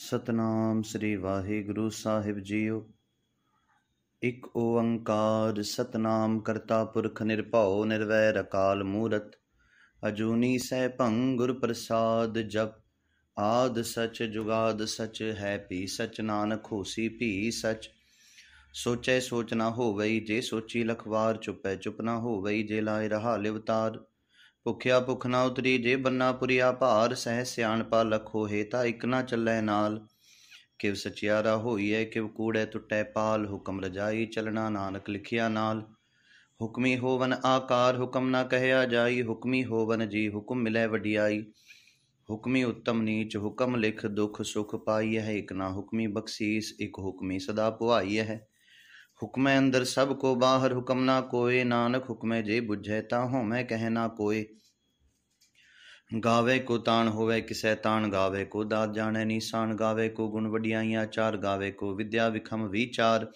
ਸਤਨਾਮ ਸ੍ਰੀ ਵਾਹਿਗੁਰੂ ਸਾਹਿਬ ਜੀਓ ਇੱਕ ਓੰਕਾਰ ਸਤਨਾਮ ਕਰਤਾ ਪੁਰਖ ਨਿਰਭਉ ਨਿਰਵੈਰ ਅਕਾਲ ਮੂਰਤ ਅਜੂਨੀ ਸਹਿ ਗੁਰ ਪ੍ਰਸਾਦ ਜਪ ਆਦ ਸਚ ਜੁਗਾਦ ਸਚ ਹੈ ਪੀ ਸਚ ਨਾਨਕ ਹੋਸੀ ਭੀ ਸਚ ਸੋਚੈ ਸੋਚ ਨਾ ਹੋਵਈ ਜੇ ਸੋਚੀ ਲਖਵਾਰ ਚੁਪੈ ਚੁਪ ਨਾ ਹੋਵਈ ਜੇ ਲਾਇ ਰਹਾ ਲਿਵਤਾਰ ਭੁਖਿਆ ਭੁਖ ਨਾ ਉਤਰੀ ਜੇ ਬੰਨਾ ਪੁਰੀਆ ਭਾਰ ਸਹਿ ਸਿਆਣਪਾ ਲਖੋ ਹੈ ਤਾਂ ਇਕ ਨਾ ਚੱਲੇ ਨਾਲ ਕਿਵ ਸਚਿਆਰਾ ਹੋਈਐ ਕਿਵ ਕੂੜੈ ਟੁੱਟੈ ਪਾਲ ਹੁਕਮ ਰਜਾਈ ਚਲਣਾ ਨਾਨਕ ਲਿਖਿਆ ਨਾਲ ਹੁਕਮੀ ਹੋਵਨ ਆਕਾਰ ਹੁਕਮ ਨਾ ਕਹਿਆ ਜਾਈ ਹੁਕਮੀ ਹੋਵਨ ਜੀ ਹੁਕਮ ਮਿਲੈ ਵਡਿਆਈ ਹੁਕਮੀ ਉੱਤਮ ਨੀਚ ਹੁਕਮ ਲਿਖ ਦੁਖ ਸੁਖ ਪਾਈ ਹੈ ਇਕ ਨਾ ਹੁਕਮੀ ਬਖਸ਼ੀਸ ਇਕ ਹੁਕਮੀ ਸਦਾ ਪੁਹਾਈ ਹੈ ਹੁਕਮੇ ਅੰਦਰ ਸਭ ਕੋ ਬਾਹਰ ਹੁਕਮ ਨਾ ਕੋਏ ਨਾਨਕ ਹੁਕਮੇ ਜੇ ਬੁਝੈ ਤਾ ਹੋਮੈ ਕਹਿ ਨਾ ਕੋਏ ਗਾਵੇ ਕੋ ਤਾਣ ਹੋਵੇ ਕਿਸੈ ਤਾਣ ਗਾਵੇ ਕੋ ਦਾਤ ਜਾਣੈ ਨੀਸਾਨ ਗਾਵੇ ਕੋ ਗੁਣ ਵਡਿਆਈਆਂ ਚਾਰ ਗਾਵੇ ਕੋ ਵਿਦਿਆ ਵਿਖਮ ਵਿਚਾਰ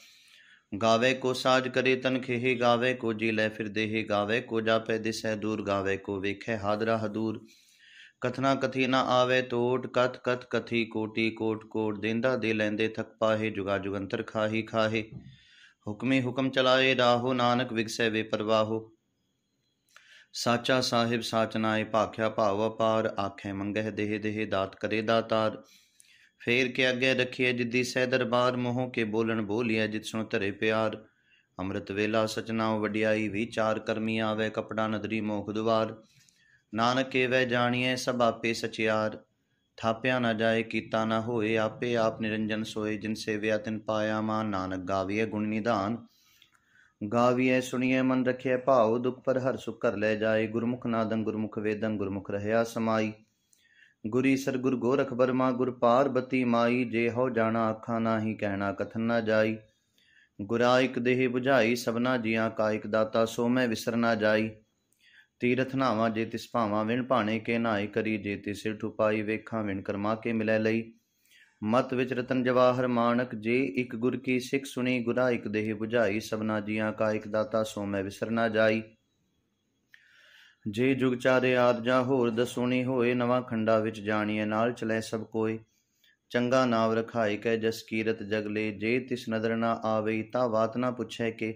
ਗਾਵੇ ਕੋ ਸਾਜ ਕਰੇ ਤਨ ਖੇਹੇ ਗਾਵੇ ਕੋ ਜੀ ਲੈ ਫਿਰ ਦੇਹੇ ਗਾਵੇ ਕੋ ਜਾਪੈ ਦਿਸੈ ਦੂਰ ਗਾਵੇ ਕੋ ਵੇਖੈ ਹਾਦਰਾ ਹਦੂਰ ਕਥਨਾ ਕਥੀ ਨਾ ਆਵੇ ਤੋਟ ਕਥ ਕਥ ਕਥੀ ਕੋਟੀ ਕੋਟ ਕੋਟ ਦੇਂਦਾ ਦੇ ਲੈਂਦੇ ਥਕ ਪਾਹੇ ਜੁਗਾ ਜੁਗੰਤਰ ਖਾਹੀ ਖਾਹੇ ਹੁਕਮੇ ਹੁਕਮ ਚਲਾਏ ਰਾਹੋ ਨਾਨਕ ਵਿਗਸੈ ਵੇ ਪਰਵਾਹੋ ਸਾਚਾ ਸਾਹਿਬ ਸਾਚ ਨਾਏ ਭਾਖਿਆ ਭਾਵ ਅਪਾਰ ਆਖੇ ਮੰਗਹਿ ਦੇਹ ਦੇਹ ਦਾਤ ਕਰੇ ਦਾਤਾਰ ਫੇਰ ਕੇ ਅੱਗੇ ਰਖੀਏ ਜਿੱਦੀ ਸਹਿ ਦਰਬਾਰ ਮੋਹ ਕੇ ਬੋਲਣ ਬੋਲਿਆ ਜਿਤ ਸੁਣ ਧਰੇ ਪਿਆਰ ਅੰਮ੍ਰਿਤ ਵੇਲਾ ਸਚਨਾ ਵਡਿਆਈ ਵਿਚਾਰ ਕਰਮੀ ਆਵੇ ਕਪੜਾ ਨਦਰੀ ਮੋਖ ਦੁਆਰ ਨਾਨਕ ਵਹਿ ਜਾਣੀਏ ਸਭ ਆਪੇ ਸਚਿਆਰ ਥਾਪਿਆ ਨਾ ਜਾਏ ਕੀਤਾ ਨਾ ਹੋਏ ਆਪੇ ਆਪ ਨਿਰੰਜਨ ਸੋਏ ਜਿਨ ਸੇਵਿਆ ਤਿਨ ਪਾਇਆ ਮਾ ਨਾਨਕ ਗਾਵੀਏ ਗੁਣ ਨਿਧਾਨ ਗਾਵੀਐ ਸੁਣੀਐ ਮਨ ਰਖਿਐ ਭਾਉ ਦੁਖ ਪਰ ਹਰ ਸੁਖ ਕਰ ਲੈ ਜਾਏ ਗੁਰਮੁਖ ਨਾਦੰ ਗੁਰਮੁਖ ਵੇਦੰ ਗੁਰਮੁਖ ਰਹਿਆ ਸਮਾਈ ਗੁਰੀ ਸਰ ਗੁਰ ਗੋਰਖ ਬਰਮਾ ਗੁਰ ਪਾਰਬਤੀ ਮਾਈ ਜੇ ਹੋ ਜਾਣਾ ਅੱਖਾਂ ਨਾਹੀ ਕਹਿਣਾ ਕਥਨ ਨਾ ਜਾਈ ਗੁਰਾ ਇਕ ਦੇਹ 부ਝਾਈ ਸਭਨਾ ਜੀਆਂ ਇਕ ਦਾਤਾ ਸੋ ਮੈਂ ਵਿਸਰ ਨਾ ਜਾਈ ਤੀਰਥ ਨਾਵਾ ਜੇ ਤਿਸ ਭਾਵਾਂ ਵਿਣ ਭਾਣੇ ਕੇ ਨਾਏ ਕਰੀ ਜੇ ਤਿਸ ਠੁਪਾਈ ਵੇਖਾਂ ਵਿਣ ਕਰਮਾ ਕੇ ਮਿਲੈ ਲਈ ਮਤ ਵਿੱਚ ਰਤਨ ਜਵਾਹਰ ਮਾਨਕ ਜੇ ਇੱਕ ਗੁਰ ਕੀ ਸਿੱਖ ਸੁਣੀ ਗੁਰਾ ਇੱਕ ਦੇਹ 부ਝਾਈ ਸਭਨਾ ਜੀਆਂ ਕਾ ਇੱਕ ਦਾਤਾ ਸੋ ਮੈਂ ਵਿਸਰ ਨਾ ਜਾਈ ਜੇ ਜੁਗ ਚਾਰੇ ਆਦ ਜਾਂ ਹੋਰ ਦਸੂਣੀ ਹੋਏ ਨਵਾਂ ਖੰਡਾ ਵਿੱਚ ਜਾਣੀਏ ਨਾਲ ਚਲੇ ਸਭ ਕੋਏ ਚੰਗਾ ਨਾਮ ਰਖਾਇ ਕੈ ਜਸ ਕੀਰਤ ਜਗਲੇ ਜੇ ਤਿਸ ਨਦਰ ਨਾ ਆਵੇ ਤਾ ਬਾਤ ਨਾ ਪੁੱਛੈ ਕੇ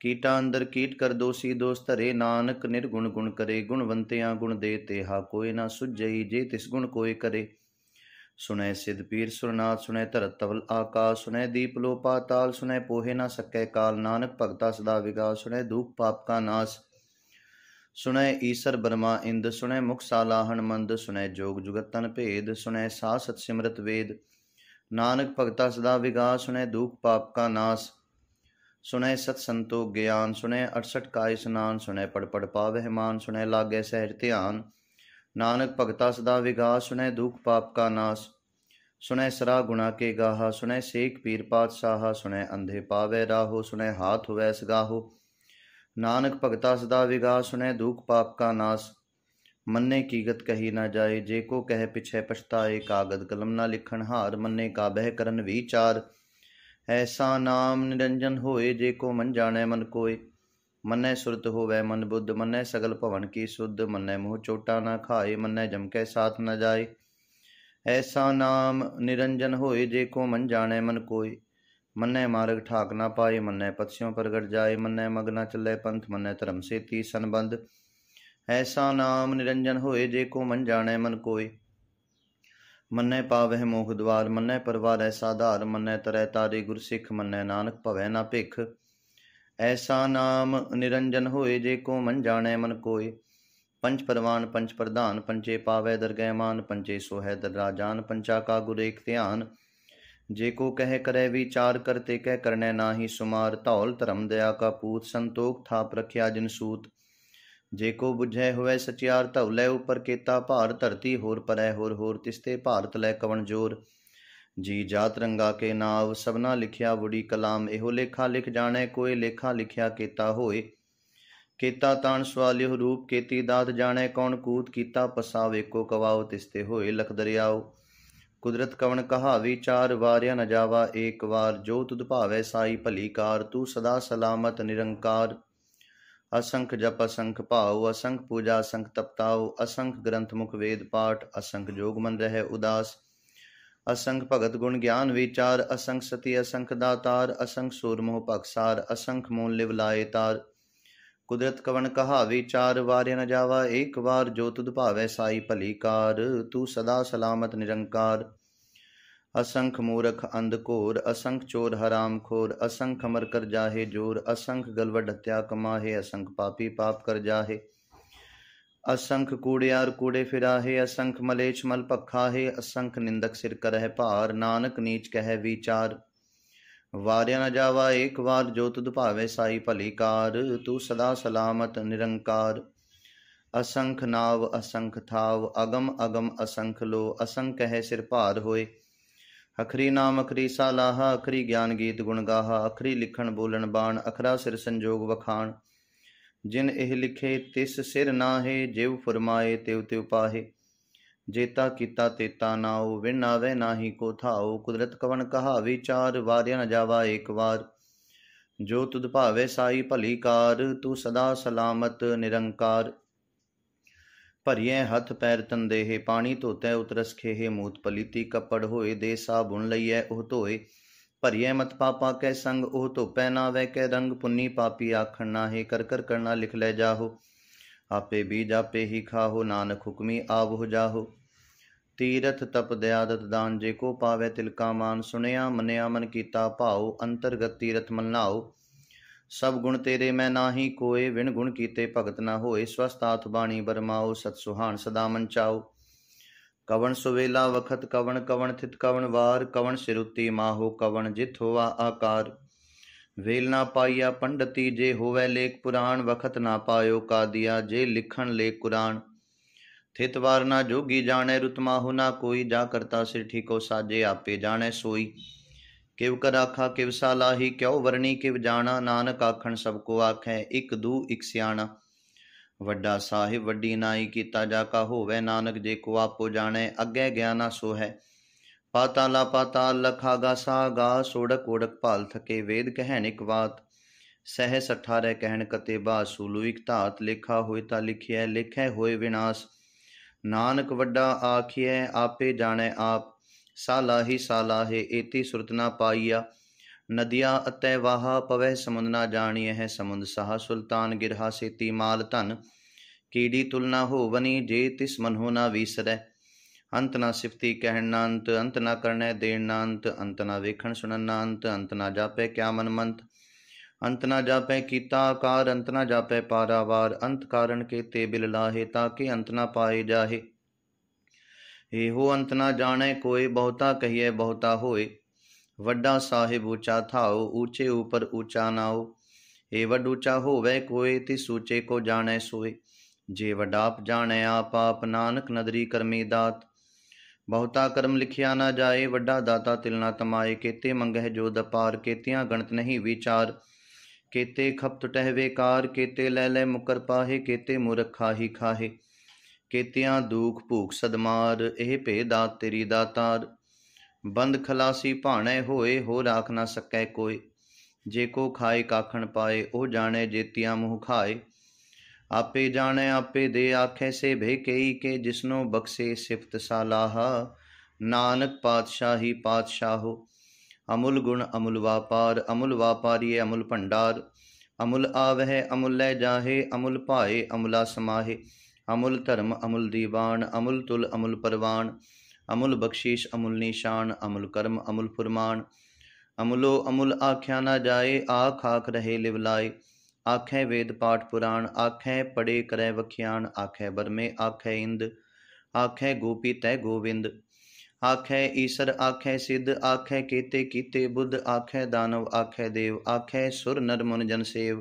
ਕੀਟਾ ਅੰਦਰ ਕੀਟ ਕਰ ਦੋਸੀ ਦੋਸਤ ਰੇ ਨਾਨਕ ਨਿਰਗੁਣ ਗੁਣ ਕਰੇ ਗੁਣਵੰਤਿਆਂ ਗੁਣ ਦੇ ਤੇ ਹਾ ਕੋਈ ਨਾ ਸੁਝਈ ਜੇ ਤਿਸ ਗੁਣ ਕੋਈ ਕਰੇ ਸੁਨੇ ਸਿਧ ਪੀਰ ਸੁਰਨਾਤ ਸੁਨੇ ਤਵਲ ਆਕਾਸ ਸੁਨੇ ਦੀਪ ਲੋ ਪਾਤਾਲ ਸੁਨੇ ਪੋਹੇ ਨਾ ਸਕੈ ਕਾਲ ਨਾਨਕ ਭਗਤਾ ਸਦਾ ਵਿਗਾਸ ਸੁਨੇ ਦੂਪ ਪਾਪ ਕਾ ਨਾਸ ਸੁਨੇ ਈਸ਼ਰ ਬਰਮਾ ਇੰਦ ਸੁਨੇ ਮੁਖ ਸਾਲਾ ਹਨਮੰਦ ਸੁਨੇ ਜੋਗ ਜੁਗਤ ਤਨ ਭੇਦ ਸੁਨੇ ਸਾ ਸਤ ਸਿਮਰਤ ਵੇਦ ਨਾਨਕ ਭਗਤਾ ਸਦਾ ਵਿਗਾਸ ਸੁਨੇ ਦੂਖ ਪਾਪ ਕਾ ਨਾਸ ਸੁਨੇ ਸਤ ਸੰਤੋ ਗਿਆਨ ਸੁਨੇ 68 ਕਾਇ ਸਨਾਨ ਸੁਨੇ ਪੜ ਪੜ ਪਾਵਹਿ ਮਾਨ ਸੁਨੇ ਲਾਗੇ ਸਹਿਜ ਧਿਆਨ नानक भगता सदा विगास सुनय दुख पाप का नाश सुनय सरा गुणा के गाहा सुनय सेक पीर पातशाह सुनय अंधे पावे राहो सुनय हाथ हुवै सगाहो नानक भगता सदा विगास सुनय दुख पाप का नाश ਮੰਨੇ ਕੀਗਤ ਕਹੀ ਨਾ ਜਾਏ ਜੇ ਕੋ ਕਹਿ ਪਿਛੈ ਪਛਤਾਏ ਕਾਗਦ ਕਲਮ ਨਾ ਲਿਖਣ ਹਾਰ ਮੰਨੇ ਕਾ ਬਹਿ ਕਰਨ ਵਿਚਾਰ ਐਸਾ ਨਾਮ ਨਿਰੰਜਨ ਹੋਏ ਜੇ ਕੋ ਮਨ ਜਾਣੈ ਮਨ ਕੋਏ ਮੰਨੈ ਸੁਰਤ ਹੋਵੇ ਮਨ ਬੁੱਧ ਮੰਨੈ ਸਗਲ ਭਵਨ ਕੀ ਸੁਧ ਮੰਨੈ ਮੋਹ ਚੋਟਾ ਨਾ ਖਾਏ ਮੰਨੈ ਜਮਕੇ ਸਾਥ ਨਾ ਜਾਏ ਐਸਾ ਨਾਮ ਨਿਰੰਜਨ ਹੋਏ ਜੇ ਕੋ ਮਨ ਜਾਣੈ ਮਨ ਕੋਈ ਮੰਨੈ ਮਾਰਗ ਠਾਕ ਨਾ ਪਾਏ ਮੰਨੈ ਪਤਸਿਓ ਪ੍ਰਗਟ ਜਾਏ ਮੰਨੈ ਮਗਨਾ ਚੱਲੇ ਪੰਥ ਮੰਨੈ ਧਰਮ ਸੇਤੀ ਸੰਬੰਧ ਐਸਾ ਨਾਮ ਨਿਰੰਜਨ ਹੋਏ ਜੇ ਕੋ ਮਨ ਜਾਣੈ ਮਨ ਕੋਈ ਮੰਨੈ ਪਾਵਹਿ ਮੋਖ ਦਵਾਰ ਮੰਨੈ ਪਰਵਾਰੈ ਸਾਧਾਰ ਮੰਨੈ ਤਰੈ ਤਾਰੇ ਗੁਰ ਸਿੱਖ ਮੰਨੈ ਨਾਨਕ ਭਵੈ ਨਾ ਭਿਖ ਐਸਾ ਨਾਮ ਨਿਰੰਜਨ ਹੋਏ ਜੇ ਕੋ ਮਨ ਜਾਣੈ ਮਨ ਕੋਏ ਪੰਜ ਪਰਵਾਨ ਪੰਜ ਪ੍ਰਧਾਨ ਪੰਜੇ ਪਾਵੈ ਦਰਗਹਿਮਾਨ ਪੰਜੇ ਸੋਹੈ ਦਰਾਜਾਨ ਪੰਚਾ ਕਾ ਗੁਰੇਖ ਧਿਆਨ ਜੇ ਕੋ ਕਹਿ ਕਰੈ ਵਿਚਾਰ ਕਰਤੇ ਕਹਿ ਕਰਨੈ ਨਾਹੀ ਸੁਮਾਰ ਧੌਲ ਧਰਮ ਦਇਆ ਕਾ ਪੂਤ ਸੰਤੋਖ ਥਾਪ ਰਖਿਆ ਜਿਨ ਸੂਤ ਜੇ ਕੋ ਬੁਝੈ ਹੋਵੇ ਸਚਿਆਰ ਧੌਲੇ ਉਪਰ ਕੀਤਾ ਭਾਰ ਧਰਤੀ ਹੋਰ ਪਰੈ ਹੋਰ ਹੋਰ ਤਿਸਤੇ ਭਾਰਤ ਲੈ ਕਵਣ ਜੋਰ ਜੀ ਜਾਤ ਰੰਗਾ ਕੇ ਨਾਵ ਸਭਨਾ ਲਿਖਿਆ ਬੁੜੀ ਕਲਾਮ ਇਹੋ ਲੇਖਾ ਲਿਖ ਜਾਣੈ ਕੋਈ ਲੇਖਾ ਲਿਖਿਆ ਕੀਤਾ ਹੋਏ ਕੀਤਾ ਤਾਣ ਸਵਾਲਿਓ ਰੂਪ ਕੀਤੀ ਦਾਤ ਜਾਣੈ ਕੌਣ ਕੂਤ ਕੀਤਾ ਪਸਾ ਵੇਖੋ ਕਵਾਉ ਤਿਸਤੇ ਹੋਏ ਲਖ ਦਰਿਆਉ ਕੁਦਰਤ ਕਵਣ ਕਹਾ ਵਿਚਾਰ ਵਾਰਿਆ ਨ ਜਾਵਾ ਏਕ ਵਾਰ ਜੋ ਤੁਧ ਭਾਵੈ ਸਾਈ ਭਲੀ ਕਾਰ ਤੂੰ ਸਦਾ ਸਲਾਮਤ ਨਿਰੰਕਾਰ ਅਸੰਖ ਜਪ ਅਸੰਖ ਭਾਉ ਅਸੰਖ ਪੂਜਾ ਅਸੰਖ ਤਪਤਾਉ ਅਸੰਖ ਗ੍ਰੰਥ ਮੁਖ ਵੇਦ ਪਾਠ ਅਸੰਖ ਜੋਗ ਮੰਦ ਰਹਿ ਉਦਾਸ ਅਸੰਖ ਭਗਤ ਗੁਣ ਗਿਆਨ ਵਿਚਾਰ ਅਸੰਖ ਸਤੀ ਅਸੰਖ ਦਾਤਾਰ ਅਸੰਖ ਸੂਰਮੋਹ ਪਖਸਾਰ ਅਸੰਖ ਮੂਲ ਲਿਵ ਲਾਏ ਤਾਰ ਕੁਦਰਤ ਕਵਨ ਕਹਾ ਵਿਚਾਰ ਵਾਰਿਆ ਨ ਜਾਵਾ ਇੱਕ ਵਾਰ ਜੋ ਤੁਧ ਸਾਈ ਭਲੀ ਕਾਰ ਤੂੰ ਸਦਾ ਸਲਾਮਤ ਨਿਰੰਕਾਰ ਅਸੰਖ ਮੂਰਖ ਅੰਧ ਕੋਰ ਅਸੰਖ ਚੋਰ ਹਰਾਮ ਖੋਰ ਅਸੰਖ ਅਮਰ ਕਰ ਜਾਹੇ ਜੋਰ ਅਸੰਖ ਗਲਵਡ ਹਤਿਆ ਕਮਾਹੇ ਅਸੰਖ ਪਾਪੀ ਪਾਪ ਕਰ ਜਾਹੇ ਅਸੰਖ ਕੂੜਿਆਰ ਕੂੜੇ ਫਿਰਾਹੇ ਅਸੰਖ ਮਲੇਚ ਮਲ ਪਖਾਹੇ ਅਸੰਖ ਨਿੰਦਕ ਸਿਰ ਕਰਹਿ ਭਾਰ ਨਾਨਕ ਨੀਚ ਕਹਿ ਵਿਚਾਰ ਵਾਰਿਆ ਨਾ ਜਾਵਾ ਏਕ ਵਾਰ ਜੋਤ ਦੁਭਾਵੇ ਸਾਈ ਭਲੀ ਕਾਰ ਤੂੰ ਸਦਾ ਸਲਾਮਤ ਨਿਰੰਕਾਰ ਅਸੰਖ ਨਾਵ ਅਸੰਖ ਥਾਵ ਅਗਮ ਅਗਮ ਅਸੰਖ ਲੋ ਅਸੰਖ ਹੈ ਸਿਰ ਭਾਰ ਹੋਏ ਅਖਰੀ ਨਾਮ ਅਖਰੀ ਸਾਲਾਹਾ ਅਖਰੀ ਗਿਆਨ ਗੀਤ ਗੁਣ ਗਾਹਾ ਅਖਰੀ ਲਿਖਣ ਬੋਲਣ ਬਾਣ ਅਖਰਾ ਸਿਰ ਸੰਜੋਗ ਵਖਾਣ ਜਿਨ ਇਹ ਲਿਖੇ ਤਿਸ ਸਿਰ ਨਾਹੇ ਜਿਵ ਫਰਮਾਏ ਤੇ ਉਤੇ ਪਾਹੇ ਜੇਤਾ ਕੀਤਾ ਤੇਤਾ ਨਾਉ ਵਿਣ ਆਵੇ ਨਾਹੀ ਕੋ ਥਾਉ ਕੁਦਰਤ ਕਵਨ ਕਹਾ ਵਿਚਾਰ ਵਾਰਿਆ ਨ ਜਾਵਾ ਏਕ ਵਾਰ ਜੋ ਤੁਧ ਭਾਵੇ ਸਾਈ ਭਲੀ ਕਾਰ ਤੂੰ ਸਦਾ ਸਲਾਮਤ ਨਿਰੰਕਾਰ ਭਰੀਏ ਹੱਥ ਪੈਰ ਤੰਦੇਹੇ ਪਾਣੀ ਧੋਤੇ ਉਤਰਸ ਖੇਹੇ ਮੂਤ ਪਲੀਤੀ ਕੱਪੜ ਹੋਏ ਦੇ ਸਾਬੁਣ ਲਈਐ ਉਹ ਧੋਏ ਭਰੀਏ ਮਤ ਪਾਪਾ ਕੈ ਸੰਗ ਉਹ ਤੋ ਨਾ ਵੈ ਕੈ ਰੰਗ ਪੁੰਨੀ ਪਾਪੀ ਆਖਣ ਨਾਹੀ ਕਰ ਕਰ ਕਰਨਾ ਲਿਖ ਲੈ ਜਾਹੋ ਆਪੇ ਬੀਜ ਆਪੇ ਹੀ ਖਾਹੋ ਨਾਨਕ ਹੁਕਮੀ ਹੋ ਜਾਹੋ ਤੀਰਥ ਤਪ ਦਿਆਦਤ ਦਾਨ ਜੇ ਕੋ ਪਾਵੇ ਤਿਲਕਾ ਮਾਨ ਸੁਣਿਆ ਮੰਨਿਆ ਮਨ ਕੀਤਾ ਭਾਉ ਅੰਤਰਗਤ ਤੀਰਥ ਮਨਾਓ ਸਭ ਗੁਣ ਤੇਰੇ ਮੈਂ ਨਾਹੀ ਕੋਏ ਵਿਣ ਗੁਣ ਕੀਤੇ ਭਗਤ ਨਾ ਹੋਏ ਸਵਸਤਾਤ ਬਾਣੀ ਬਰਮਾਓ ਸਤ ਸੁਹਾਨ ਸਦਾ ਮਨ ਚਾਓ ਕਵਣ ਸੁਵੇਲਾ ਵਖਤ ਕਵਣ ਕਵਣ ਥਿਤ ਕਵਣ ਵਾਰ ਕਵਣ ਸਿਰੁਤੀ ਮਾਹੋ ਕਵਣ ਜਿਤ ਹੋਆ ਆਕਾਰ ਵੇਲ ਨਾ ਪਾਈਆ ਪੰਡਤੀ ਜੇ ਹੋਵੇ ਲੇਖ ਪੁਰਾਣ ਵਖਤ ਨਾ ਪਾਇਓ ਕਾਦੀਆ ਜੇ ਲਿਖਣ ਲੇਖ ਕੁਰਾਨ ਥਿਤ ਵਾਰ ਨਾ ਜੋਗੀ ਜਾਣੇ ਰੁਤਮਾ ਹੋ ਨਾ ਕੋਈ ਜਾ ਕਰਤਾ ਸਿਰ ਠੀਕੋ ਸਾਜੇ ਆਪੇ ਜਾਣੇ ਸੋਈ ਕਿਵ ਕਰ ਆਖਾ ਕਿਵ ਸਾਲਾਹੀ ਕਿਉ ਵਰਣੀ ਕਿਵ ਜਾਣਾ ਨਾਨਕ ਆਖਣ ਸਭ ਕੋ ਆਖੈ ਇਕ ਦੂ ਇਕ ਸਿਆਣਾ ਵੱਡਾ ਸਾਹਿਬ ਵੱਡੀ ਨਾਈ ਕੀਤਾ ਜਾ ਕਾ ਹੋਵੇ ਨਾਨਕ ਜੇ ਕੋ ਆਪੋ ਜਾਣੇ ਅੱਗੇ ਗਿਆਨਾ ਸੋ ਹੈ ਪਾਤਾਲਾ ਪਾਤਾਲ ਲਖਾਗਾ ਸਾਗਾ ਸੋੜਕ ਓੜਕ ਭਾਲ ਥਕੇ ਵੇਦ ਕਹਿਣ ਇੱਕ ਬਾਤ ਸਹਿਸ 18 ਕਹਿਣ ਕਤੇ ਬਾਸੂਲੂ ਇਕ ਧਾਤ ਲਿਖਾ ਹੋਇ ਤਾਂ ਲਿਖਿਆ ਲਿਖੈ ਹੋਏ ਵਿਨਾਸ਼ ਨਾਨਕ ਵੱਡਾ ਆਖਿਐ ਆਪੇ ਜਾਣੈ ਆਪ ਸਾਲਾ ਹੀ ਸਾਲਾ ਹੈ ਏਤੀ ਸੁਰਤਨਾ ਪਾਈਆ ਨਦੀਆਂ ਅਤੇ ਵਾਹਾ ਪਵੇ ਸਮੁੰਦ ਨਾ ਜਾਣੀਐ ਹੈ ਸਮੁੰਦ ਸਾਹ ਸੁਲਤਾਨ ਗਿਰਹਾ ਸੇਤੀ ਮਾਲ ਧਨ ਕੀੜੀ ਤੁਲਨਾ ਹੋਵਨੀ ਜੇ ਤਿਸ ਮਨਹੁ ਨਾ ਵੀਸਰੈ ਅੰਤ ਨਾ ਸਿਫਤੀ ਕਹਿਣ ਨਾ ਅੰਤ ਅੰਤ ਨਾ ਕਰਨੈ ਦੇਣ ਨਾ ਅੰਤ ਅੰਤ ਨਾ ਵੇਖਣ ਸੁਣਨ ਨਾ ਅੰਤ ਅੰਤ ਨਾ ਜਾਪੈ ਕਿਆ ਮਨ ਮੰਤ ਅੰਤ ਨਾ ਜਾਪੈ ਕੀਤਾ ਆਕਾਰ ਅੰਤ ਨਾ ਜਾਪੈ ਪਾਰਾਵਾਰ ਅੰਤ ਕਾਰਨ ਕੇ ਤੇ ਬਿਲ ਲਾਹੇ ਤਾਂ ਕਿ ਅੰਤ ਨਾ ਪਾਏ ਜਾਹੇ ਇਹੋ ਅੰਤ ਨਾ ਜਾਣੈ ਕੋਈ ਬਹੁਤਾ ਕਹੀਏ ਬਹੁਤਾ ਹੋਏ ਵੱਡਾ ਸਾਹਿਬ ਉੱਚਾ ਥਾਓ ਉੱਚੇ ਉਪਰ ਉੱਚਾ ਨਾਓ ਏ ਵੱਡ ਉੱਚਾ ਹੋਵੇ ਕੋਏ ਤਿਸ ਉੱਚੇ ਕੋ ਜਾਣੈ ਸੋਏ ਜੇ ਵੱਡਾ ਆਪ ਜਾਣੈ ਆਪ ਆਪ ਨਾਨਕ ਨਦਰੀ ਕਰਮੀ ਦਾਤ ਬਹੁਤਾ ਕਰਮ ਲਿਖਿਆ ਨਾ ਜਾਏ ਵੱਡਾ ਦਾਤਾ ਤਿਲ ਨਾ ਤਮਾਏ ਕੇਤੇ ਮੰਗਹਿ ਜੋ ਦਪਾਰ ਕੇਤਿਆਂ ਗਣਤ ਨਹੀਂ ਵਿਚਾਰ ਕੇਤੇ ਖਪਤ ਟਹਿਵੇ ਕਾਰ ਕੇਤੇ ਲੈ ਲੈ ਮੁਕਰ ਪਾਹੇ ਕੇਤੇ ਮੁਰਖਾ ਹੀ ਖਾਹੇ ਕੇਤਿਆਂ ਦੁਖ ਭੂਖ ਸਦਮਾਰ ਇਹ ਭੇਦਾ ਤੇਰੀ ਦਾਤਾਰ ਬੰਦ ਖਲਾਸੀ ਭਾਣੇ ਹੋਏ ਹੋ ਰਾਖ ਨਾ ਸਕੈ ਕੋਈ ਜੇ ਕੋ ਖਾਏ ਕਾਖਣ ਪਾਏ ਉਹ ਜਾਣੇ ਜੇਤੀਆਂ ਮੂੰਹ ਖਾਏ ਆਪੇ ਜਾਣੇ ਆਪੇ ਦੇ ਆਖੇ ਸੇ ਭੇ ਕੇ ਜਿਸਨੋ ਬਖਸ਼ੇ ਸਿਫਤ ਸਾਲਾਹ ਨਾਨਕ ਪਾਤਸ਼ਾਹੀ ਪਾਤਸ਼ਾਹੋ ਅਮੁਲ ਗੁਣ ਅਮੁਲ ਵਾਪਾਰ ਅਮੁਲ ਵਾਪਾਰੀ ਅਮੁਲ ਭੰਡਾਰ ਅਮੁਲ ਆਵਹਿ ਅਮੁਲ ਲੈ ਜਾਹੇ ਅਮੁਲ ਭਾਏ ਅਮੁਲਾ ਸਮਾਹੇ ਅਮੁਲ ਧਰਮ ਅਮੁਲ ਦੀਵਾਨ ਅਮੁਲ ਤੁਲ ਅਮੁਲ ਪਰਵਾਨ ਅਮੁਲ ਬਖਸ਼ੀਸ਼ ਅਮੁਲ ਨਿਸ਼ਾਨ ਅਮੁਲ ਕਰਮ ਅਮੁਲ ਫਰਮਾਨ ਅਮੁਲੋ ਅਮੁਲ ਆਖਿਆ ਨਾ ਜਾਏ ਆਖ ਆਖ ਰਹੇ ਲਿਵ ਲਾਏ ਆਖੇ ਵੇਦ ਪਾਠ ਪੁਰਾਣ ਆਖੇ ਪੜੇ ਕਰੇ ਵਖਿਆਣ ਆਖੇ ਬਰਮੇ ਆਖੇ ਇੰਦ ਆਖੇ ਗੋਪੀ ਤੈ ਗੋਵਿੰਦ ਆਖੇ ਈਸ਼ਰ ਆਖੇ ਸਿੱਧ ਆਖੇ ਕੀਤੇ ਕੀਤੇ ਬੁੱਧ ਆਖੇ ਦਾਨਵ ਆਖੇ ਦੇਵ ਆਖੇ ਸੁਰ ਨਰ ਮਨ ਜਨ ਸੇਵ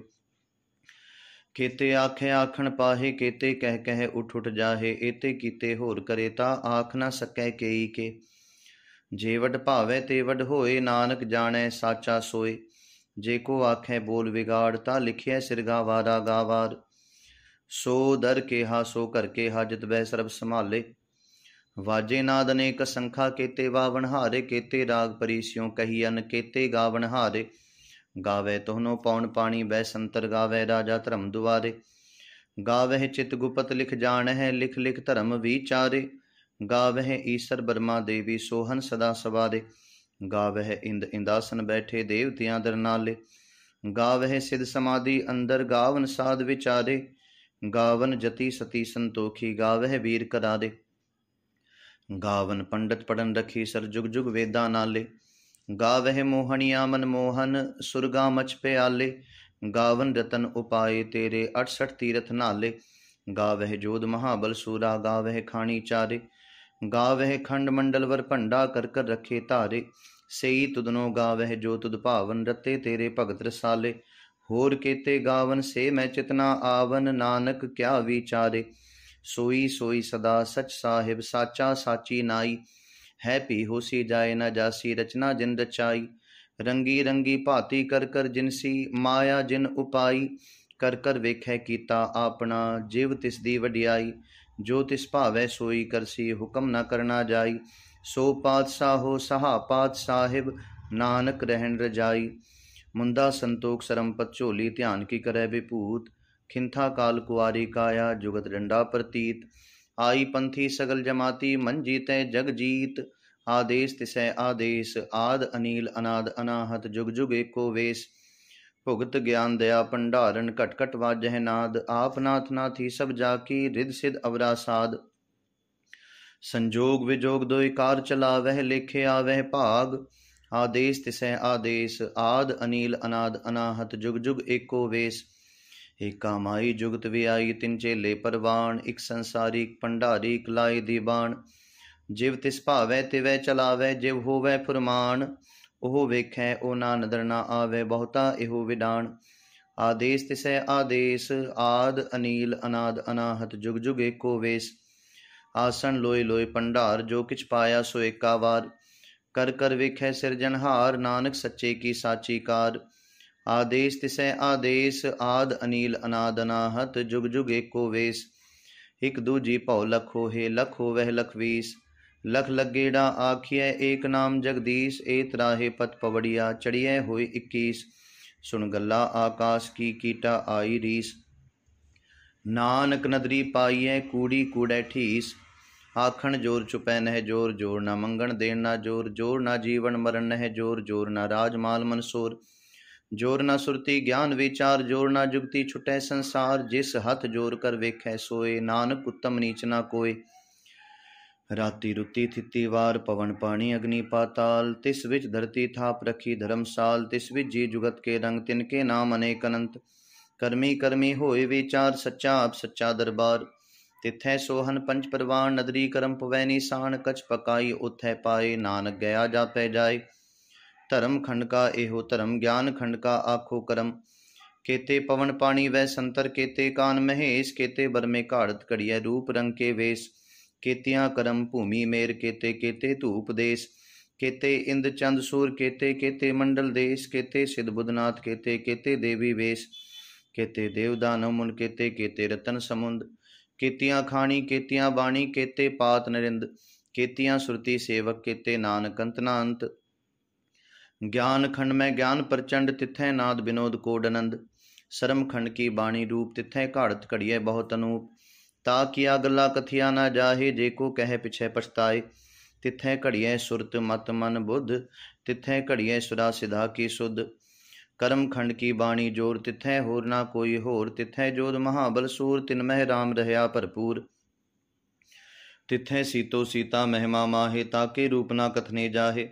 ਕੀਤੇ ਆਖੇ ਆਖਣ ਪਾਹੇ ਕੀਤੇ ਕਹਿ ਕਹਿ ਉਠ ਉਠ ਜਾਹੇ ਇਤੇ ਕੀਤੇ ਹੋਰ ਕਰੇ ਤਾਂ ਆਖ ਨਾ ਸਕੈ ਕੇਈ ਕੇ ਜੇ ਵਡ ਭਾਵੇ ਤੇ ਵਡ ਹੋਏ ਨਾਨਕ ਜਾਣੈ ਸਾਚਾ ਸੋਏ ਜੇ ਕੋ ਆਖੇ ਬੋਲ ਵਿਗਾੜ ਤਾਂ ਲਿਖਿਆ ਸਿਰਗਾ ਵਾਰਾ ਗਾਵਾਰ ਸੋ ਦਰ ਹਾ ਸੋ ਕਰ ਕੇਹਾ ਜਿਤ ਸਰਬ ਸੰਭਾਲੇ ਵਾਜੇ ਨਾਦ ਅਨੇਕ ਸੰਖਾ ਕੇਤੇ ਵਾਵਣ ਹਾਰੇ ਕੇਤੇ ਰਾਗ ਪਰੀਸਿਓ ਕਹੀ ਅਨ ਕੇਤੇ ਗਾਵਣ ਹਾਰੇ ਗਾਵੇ ਤੋਹਨੋ ਪੌਣ ਪਾਣੀ ਬੈ ਸੰਤਰ ਗਾਵੇ ਰਾਜਾ ਧਰਮ ਦੁਆਰੇ ਗਾਵੇ ਚਿਤ ਗੁਪਤ ਲਿਖ ਜਾਣ ਹੈ ਲਿਖ ਲਿਖ ਧਰਮ ਵਿਚਾਰੇ ਗਾਵੇ ਈਸ਼ਰ ਬਰਮਾ ਦੇਵੀ ਸੋਹਨ ਸਦਾ ਸਵਾਦੇ ਗਾਵੇ ਇੰਦ ਇੰਦਾਸਨ ਬੈਠੇ ਦੇਵਤਿਆਂ ਦਰਨਾਲੇ ਗਾਵੇ ਸਿਧ ਸਮਾਦੀ ਅੰਦਰ ਗਾਵਨ ਸਾਧ ਵਿਚਾਰੇ ਗਾਵਨ ਜਤੀ ਸਤੀ ਸੰਤੋਖੀ ਗਾਵੇ ਵੀਰ ਕਰਾਦੇ ਗਾਵਨ ਪੰਡਤ ਪੜਨ ਰਖੀ ਸਰ ਜੁਗ ਜੁਗ ਵੇਦਾਂ ਨਾਲੇ ਗਾਵਹਿ ਮੋਹਣੀਆ ਮਨ ਮੋਹਨ ਸੁਰਗਾ ਮਚ ਪਿਆਲੇ ਗਾਵਨ ਰਤਨ ਉਪਾਏ ਤੇਰੇ 68 ਤੀਰਥ ਨਾਲੇ ਗਾਵਹਿ ਜੋਧ ਮਹਾਬਲ ਸੂਰਾ ਗਾਵਹਿ ਖਾਣੀ ਚਾਰੇ ਗਾਵਹਿ ਖੰਡ ਮੰਡਲ ਵਰ ਭੰਡਾ ਕਰ ਕਰ ਰਖੇ ਧਾਰੇ ਸਈ ਤੁਦਨੋ ਗਾਵਹਿ ਜੋ ਤੁਦ ਭਾਵਨ ਰਤੇ ਤੇਰੇ ਭਗਤ ਰਸਾਲੇ ਹੋਰ ਕੀਤੇ ਗਾਵਨ ਸੇ ਮੈਂ ਚਿਤਨਾ ਆਵਨ ਨਾਨਕ ਕਿਆ ਵਿਚਾਰੇ ਸੋਈ ਸੋਈ ਸਦਾ ਸਚ ਸਾਹਿਬ ਸਾਚਾ ਸਾਚੀ ਨਾਈ ਹੈ ਪੀ ਹੋਸੀ ਜਾਏ ਨਾ ਜਾਸੀ ਰਚਨਾ ਜਿਨ ਰਚਾਈ ਰੰਗੀ ਰੰਗੀ ਭਾਤੀ ਕਰ ਕਰ ਜਿਨਸੀ ਮਾਇਆ ਜਿਨ ਉਪਾਈ ਕਰ ਕਰ ਵੇਖੈ ਕੀਤਾ ਆਪਣਾ ਜੀਵ ਤਿਸ ਦੀ ਵਡਿਆਈ ਜੋ ਤਿਸ ਭਾਵੈ ਸੋਈ ਕਰਸੀ ਹੁਕਮ ਨਾ ਕਰਨਾ ਜਾਈ ਸੋ ਪਾਤਸ਼ਾਹੋ ਸਹਾ ਪਾਤਸ਼ਾਹਿਬ ਨਾਨਕ ਰਹਿਣ ਰਜਾਈ ਮੁੰਦਾ ਸੰਤੋਖ ਸਰੰਪਤ ਝੋਲੀ ਧਿਆਨ ਕੀ ਕਰੈ ਵਿਭੂਤ ਖਿੰਥਾ ਕਾਲ ਕੁਆਰੀ ਕਾਇਆ ਜੁਗਤ ਡੰਡਾ ਪ੍ਰਤੀਤ ਆਈ ਪੰਥੀ ਸਗਲ ਜਮਾਤੀ ਮਨ ਜੀਤੇ ਜਗ ਜੀਤ ਆਦੇਸ ਤਿਸੈ ਆਦੇਸ ਆਦ ਅਨੀਲ ਅਨਾਦ ਅਨਾਹਤ ਜੁਗ ਜੁਗ ਏਕੋ ਵੇਸ ਭੁਗਤ ਗਿਆਨ ਦਇਆ ਭੰਡਾਰਨ ਘਟ ਘਟ ਵਾਜਹਿ ਨਾਦ ਆਪ ਨਾਥ ਨਾਥੀ ਸਭ ਜਾ ਕੀ ਰਿਦ ਸਿਧ ਅਵਰਾ ਸਾਦ ਸੰਜੋਗ ਵਿਜੋਗ ਦੋਇ ਕਾਰ ਚਲਾਵਹਿ ਲੇਖੇ ਆਵਹਿ ਭਾਗ ਆਦੇਸ਼ ਤਿਸੈ ਆਦੇਸ਼ ਆਦ ਅਨੀਲ ਅਨਾਦ ਅਨਾਹਤ ਜੁਗ ਜੁਗ ਏਕੋ ਵੇਸ਼ ਏਕਾ ਕਾਮਾਈ ਜੁਗਤ ਵਿਆਈ ਤਿੰਨ ਚੇਲੇ ਪਰਵਾਣ ਇੱਕ ਸੰਸਾਰੀ ਇਕ ਭੰਡਾਰੀ ਇਕ ਲਾਈ ਬਾਣ ਜਿਵ ਤਿਸ ਭਾਵੈ ਤਿਵੈ ਚਲਾਵੈ ਜਿਵ ਹੋਵੈ ਫੁਰਮਾਨ ਉਹ ਵੇਖੈ ਉਹ ਨਾ ਨਦਰ ਨਾ ਆਵੇ ਬਹੁਤਾ ਇਹੋ ਵਿਦਾਨ ਆਦੇਸ ਤਿਸੈ ਆਦੇਸ ਆਦ ਅਨੀਲ ਅਨਾਦ ਅਨਾਹਤ ਜੁਗ ਜੁਗ ਏਕੋ ਵੇਸ ਆਸਣ ਲੋਈ ਲੋਈ ਪੰਡਾਰ ਜੋ ਕਿਛ ਪਾਇਆ ਸੋ ਏਕਾ ਵਾਰ ਕਰ ਕਰ ਵੇਖੈ ਸਿਰਜਣਹਾਰ ਨਾਨਕ ਸੱਚੇ ਕੀ ਸਾਚੀ ਕਾਰ आदेश तिसै आदेश आद अनील अनाद अनाहत जुग जुग ਏਕੋ ਵੇਸ ਇਕ ਦੂਜੀ ਭਉ ਲਖ ਹੋਏ ਲਖ ਹੋਵਹਿ ਲਖ ਵੀਸ ਲਖ ਲੱਗੇੜਾ ਆਖੀਐ ਏਕ ਨਾਮ ਜਗਦੀਸ਼ ਏ ਤਰਾਹੇ ਪਤ ਪਵੜੀਆ ਚੜੀਐ ਹੋਏ 21 ਸੁਣ ਗੱਲਾ ਆਕਾਸ਼ ਕੀ ਕੀਟਾ ਆਈ ਰੀਸ ਨਾਨਕ ਨਦਰੀ ਪਾਈਐ ਕੂੜੀ ਕੂੜੈ ਠੀਸ ਆਖਣ ਜੋਰ ਚੁਪੈ ਨਹਿ ਜੋਰ ਜੋਰ ਨਾ ਮੰਗਣ ਦੇਣ ਨਾ ਜੋਰ ਜੋਰ ਨਾ ਜੀਵਨ ਮਰਨ ਨਹਿ ਜੋਰ ਜੋਰ ਨਾ ਰਾਜ ਮਾਲ ਮਨਸੂਰ ਜੋਰ ਨਾ ਸੁਰਤੀ ਗਿਆਨ ਵਿਚਾਰ ਜੋਰ ਨਾ ਜੁਗਤੀ ਛੁਟੈ ਸੰਸਾਰ ਜਿਸ ਹੱਥ ਜੋਰ ਕਰ ਵੇਖੈ ਸੋਏ ਨਾਨਕ ਉਤਮ ਨੀਚ ਨਾ ਕੋਏ ਰਾਤੀ ਰੁਤੀ ਥਿਤੀ ਵਾਰ ਪਵਨ ਪਾਣੀ ਅਗਨੀ ਪਾਤਾਲ ਤਿਸ ਵਿੱਚ ਧਰਤੀ ਥਾਪ ਰਖੀ ਧਰਮਸਾਲ ਤਿਸ ਵਿੱਚ ਜੀ ਜੁਗਤ ਕੇ ਰੰਗ ਤਿਨ ਕੇ ਨਾਮ ਅਨੇਕ ਅਨੰਤ ਕਰਮੀ ਕਰਮੀ ਹੋਏ ਵਿਚਾਰ ਸੱਚਾ ਆਪ ਸੱਚਾ ਦਰਬਾਰ ਤਿਥੈ ਸੋਹਨ ਪੰਜ ਪਰਵਾਨ ਨਦਰੀ ਕਰਮ ਪਵੈ ਨਿਸਾਨ ਕਛ ਪਕਾਈ ਉਥੈ ਪਾਏ ਨਾਨਕ ਗਿਆ ਜਾਪੈ ਜਾਏ ਧਰਮ ਖੰਡ ਕਾ ਇਹੋ ਧਰਮ ਗਿਆਨ ਖੰਡ ਕਾ ਆਖੋ ਕਰਮ ਕੇਤੇ ਪਵਨ ਪਾਣੀ ਵੈ ਸੰਤਰ ਕੇਤੇ ਕਾਨ ਮਹੇਸ਼ ਕੇਤੇ ਬਰਮੇ ਘਾੜਤ ਘੜੀਐ ਰੂਪ ਰੰਗ ਕੇ ਵੇਸ ਕੇਤਿਆਂ ਕਰਮ ਭੂਮੀ ਮੇਰ ਕੇਤੇ ਕੇਤੇ ਧੂਪ ਦੇਸ ਕੇਤੇ ਇੰਦ ਚੰਦ ਸੂਰ ਕੇਤੇ ਕੇਤੇ ਮੰਡਲ ਦੇਸ਼ ਕੇਤੇ ਸਿਧ ਬੁਧਨਾਥ ਕੇਤੇ ਕੇਤੇ ਦੇਵੀ ਵੇਸ਼ ਕੇਤੇ ਦੇਵਦਾਨ ਮੁਨ ਕੇਤੇ ਕੇਤੇ ਰਤਨ ਸਮੁੰਦ ਕੇਤੀਆਂ ਖਾਣੀ ਕੇਤੀਆਂ ਬਾਣੀ ਕੇਤੇ ਪਾਤ ਨਰਿੰਦ ਕੇਤੀਆਂ ਸੁਰਤੀ ਸੇਵਕ ਕੇਤੇ ਨਾਨਕ ਅੰਤ ज्ञान खंड में ज्ञान प्रचंड तिथै नाद विनोद कोड आनंद ਸ਼ਰਮ ਖੰਡ ਕੀ ਬਾਣੀ ਰੂਪ ਤਿੱਥੈ ਘਾੜਤ ਘੜੀਏ ਬਹੁਤ ਅਨੂਪ ਤਾ ਕੀਆ ਗੱਲਾ ਕਥਿਆ ਨਾ ਜਾਹੇ ਜੇ ਕੋ ਕਹਿ ਪਿਛੈ ਪਛਤਾਏ ਤਿੱਥੈ ਘੜੀਏ ਸੁਰਤ ਮਤ ਮਨ ਬੁੱਧ ਤਿੱਥੈ ਘੜੀਏ ਸੁਰਾ ਸਿਧਾ ਕੀ ਸੁਧ ਕਰਮ ਖੰਡ ਕੀ ਬਾਣੀ ਜੋਰ ਤਿੱਥੈ ਹੋਰ ਨਾ ਕੋਈ ਹੋਰ ਤਿੱਥੈ ਜੋਦ ਮਹਾਬਲ ਸੂਰ ਤਿਨ ਮਹਿ ਰਾਮ ਰਹਿਆ ਭਰਪੂਰ ਤਿੱਥੈ ਸੀਤੋ ਸੀਤਾ ਮਹਿਮਾ ਮਾਹੇ ਤਾਕੇ ਰੂਪ ਨਾ ਕਥਨੇ ਜਾਹੇ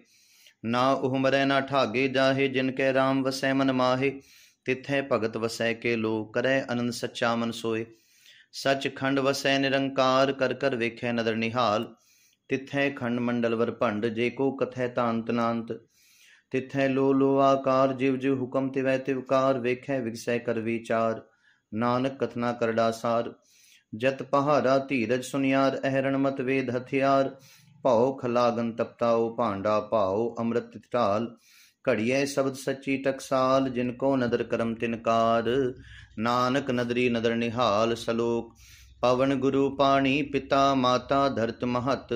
ਨਾ ਉਹ ਮਰੈ ਨਾ ਠਾਗੇ ਜਾਹੇ ਜਿਨ ਕੈ RAM ਵਸੈ ਮਨ ਮਾਹੇ ਤਿਥੈ ਭਗਤ ਵਸੈ ਕੇ ਲੋ ਕਰੈ ਅਨੰਦ ਸੱਚਾ ਮਨ ਸੋਏ ਸਚ ਖੰਡ ਵਸੈ ਨਿਰੰਕਾਰ ਕਰ ਕਰ ਵੇਖੈ ਨਦਰ ਨਿਹਾਲ ਤਿਥੈ ਖੰਡ ਮੰਡਲ ਵਰ ਭੰਡ ਜੇ ਕੋ ਕਥੈ ਤਾਂਤ ਨਾਂਤ ਤਿਥੈ ਲੋ ਲੋ ਆਕਾਰ ਜਿਵ ਜਿਵ ਹੁਕਮ ਤਿਵੈ ਤਿਵਕਾਰ ਵੇਖੈ ਵਿਗਸੈ ਕਰ ਵਿਚਾਰ ਨਾਨਕ ਕਥਨਾ ਕਰੜਾ ਸਾਰ ਜਤ ਪਹਾਰਾ ਧੀਰਜ ਸੁਨਿਆਰ ਅਹਿਰਣ ਮਤ ਵੇਦ ਹਥਿਆਰ ਭਉ ਖਲਾਗਨ ਤਪਤਾਉ ਭਾਂਡਾ ਭਾਉ ਅੰਮ੍ਰਿਤ ਢਾਲ ਘੜੀਏ ਸ਼ਬਦ ਸੱਚੀ ਟਕਸਾਲ ਜਿਨ ਕੋ ਨਦਰ ਕਰਮ ਤਿਨਕਾਰ ਨਾਨਕ ਨਦਰੀ ਨਦਰ ਨਿਹਾਲ ਸਲੋਕ ਪਵਨ ਗੁਰੂ ਪਾਣੀ ਪਿਤਾ ਮਾਤਾ ਧਰਤ ਮਹਤ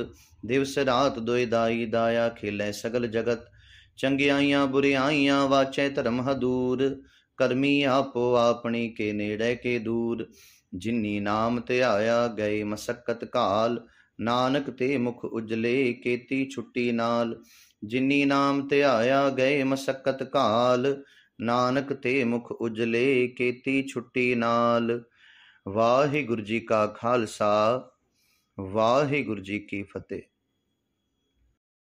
ਦਿਵਸ ਰਾਤ ਦੁਇ ਦਾਈ ਦਾਇਆ ਖੇਲੇ ਸਗਲ ਜਗਤ ਚੰਗਿਆਈਆਂ ਬੁਰੀਆਈਆਂ ਵਾਚੈ ਧਰਮ ਹਦੂਰ ਕਰਮੀ ਆਪੋ ਆਪਣੀ ਕੇ ਨੇੜੇ ਕੇ ਦੂਰ ਜਿਨੀ ਨਾਮ ਧਿਆਇਆ ਗਏ ਮਸਕਤ ਕਾਲ ਨਾਨਕ ਤੇ ਮੁਖ ਉਜਲੇ ਕੀਤੀ ਛੁੱਟੀ ਨਾਲ ਜਿਨੀ ਨਾਮ ਧਿਆਇਆ ਗਏ ਮਸਕਤ ਕਾਲ ਨਾਨਕ ਤੇ ਮੁਖ ਉਜਲੇ ਕੀਤੀ ਛੁੱਟੀ ਨਾਲ ਵਾਹਿਗੁਰਜੀ ਕਾ ਖਾਲਸਾ ਵਾਹਿਗੁਰਜੀ ਕੀ ਫਤਿਹ